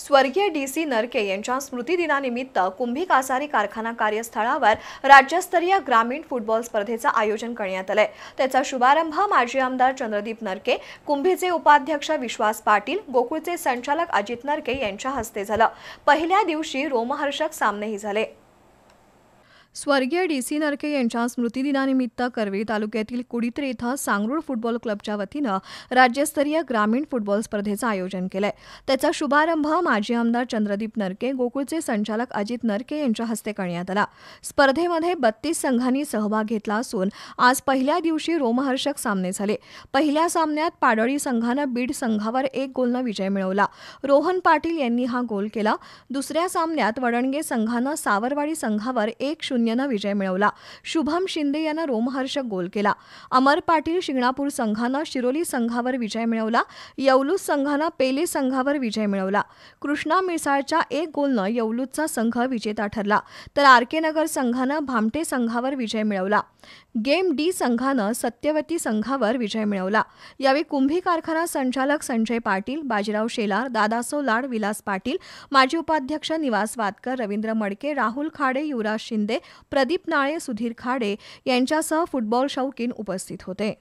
स्वर्गीय D C नरके यांच्या स्मृतिदिनानिमित्त कुंभी कासारी कारखाना कार्यस्थळावर राज्यस्तरीय ग्रामीण फुटबॉल स्पर्धेचं आयोजन करण्यात आलंय त्याचा शुभारंभ माजी आमदार चंद्रदीप नरके कुंभीचे उपाध्यक्ष विश्वास पाटील गोकुळचे संचालक अजित नरके यांच्या हस्ते झालं पहिल्या दिवशी रोमहर्षक सामनेही झाले स्वर्गीय डी सी नरके यांच्या स्मृतिदिनानिमित्त करवी तालुक्यातील कुडित्रे इथं सांगरुळ फुटबॉल क्लबच्या वतीनं राज्यस्तरीय ग्रामीण फुटबॉल स्पर्धेचं आयोजन केलंय त्याचा शुभारंभ माजी आमदार चंद्रदीप नरके गोकुळचे संचालक अजित नरके यांच्या हस्ते करण्यात आला स्पर्धेमध्ये बत्तीस संघांनी सहभाग घेतला असून आज पहिल्या दिवशी रोमहर्षक सामने झाले पहिल्या सामन्यात पाडळी संघानं बीड संघावर एक गोलनं विजय मिळवला रोहन पाटील यांनी हा गोल केला दुसऱ्या सामन्यात वडणगे संघानं सावरवाडी संघावर एक शून्य शून्यनं विजय मिळवला शुभम शिंदे यानं रोमहर्षक गोल केला अमर पाटील शिंगणापूर संघानं शिरोली संघावर विजय मिळवला यवलूत संघानं पेले संघावर विजय मिळवला कृष्णा मिसाळच्या एक गोलनं यवलूतचा संघ विजेता ठरला तर आर नगर संघानं भामटे संघावर विजय मिळवला गेम डी संघानं सत्यवती संघावर विजय मिळवला यावेळी कुंभी कारखाना संचालक संजय पाटील बाजीराव शेलार दादासो लाड विलास पाटील माजी उपाध्यक्ष निवास वादकर रवींद्र मडके राहुल खाडे युवराज शिंदे प्रदीप नाळे सुधीर खाडे यांच्यासह फुटबॉल शौकीन उपस्थित होते